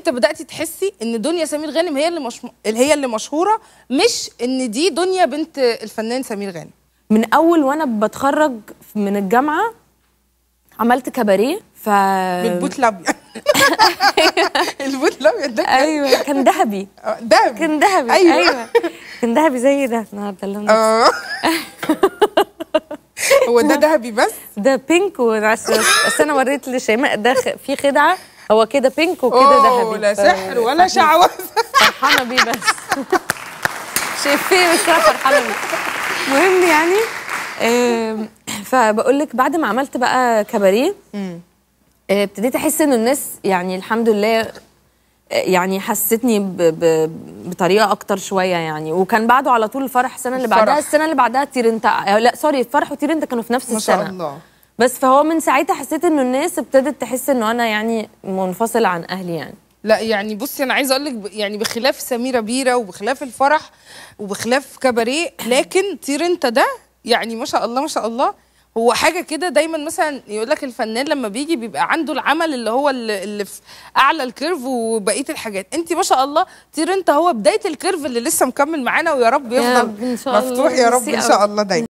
امتى بداتي تحسي ان دنيا سمير غانم هي اللي مش... هي اللي مشهوره مش ان دي دنيا بنت الفنان سمير غانم من اول وانا بتخرج من الجامعه عملت كباريه ف بتبوت لابيض البوت لابيا ده ايوه كان ذهبي آه، ذهبي كان ذهبي أيوة. ايوه كان ذهبي زي ده النهارده اللي آه. هو ده ذهبي بس ده بينك بس انا وريت لشيماء ده في خدعه هو كده بينك وكده ذهبي ولا سحر ولا شعوذه فرحانه بيه بس شايفين بس انا فرحانه بيه مهم يعني فبقول لك بعد ما عملت بقى كباريه آه، ابتديت احس ان الناس يعني الحمد لله آه، يعني حستني بطريقه اكتر شويه يعني وكان بعده على طول الفرح السنه اللي بعدها السنه اللي بعدها تيرنتا آه، لا سوري الفرح وتيرنتا كانوا في نفس السنه ما شاء الله بس فهو من ساعتها حسيت انه الناس ابتدت تحس انه انا يعني منفصل عن اهلي يعني لا يعني بصي انا عايزه اقول لك يعني بخلاف سميره بيره وبخلاف الفرح وبخلاف كباريه لكن طير انت ده يعني ما شاء الله ما شاء الله هو حاجه كده دايما مثلا يقول لك الفنان لما بيجي بيبقى عنده العمل اللي هو اللي في اعلى الكيرف وبقيه الحاجات انت ما شاء الله طير انت هو بدايه الكيرف اللي لسه مكمل معانا ويا رب يفضل مفتوح يا رب ان شاء الله دايما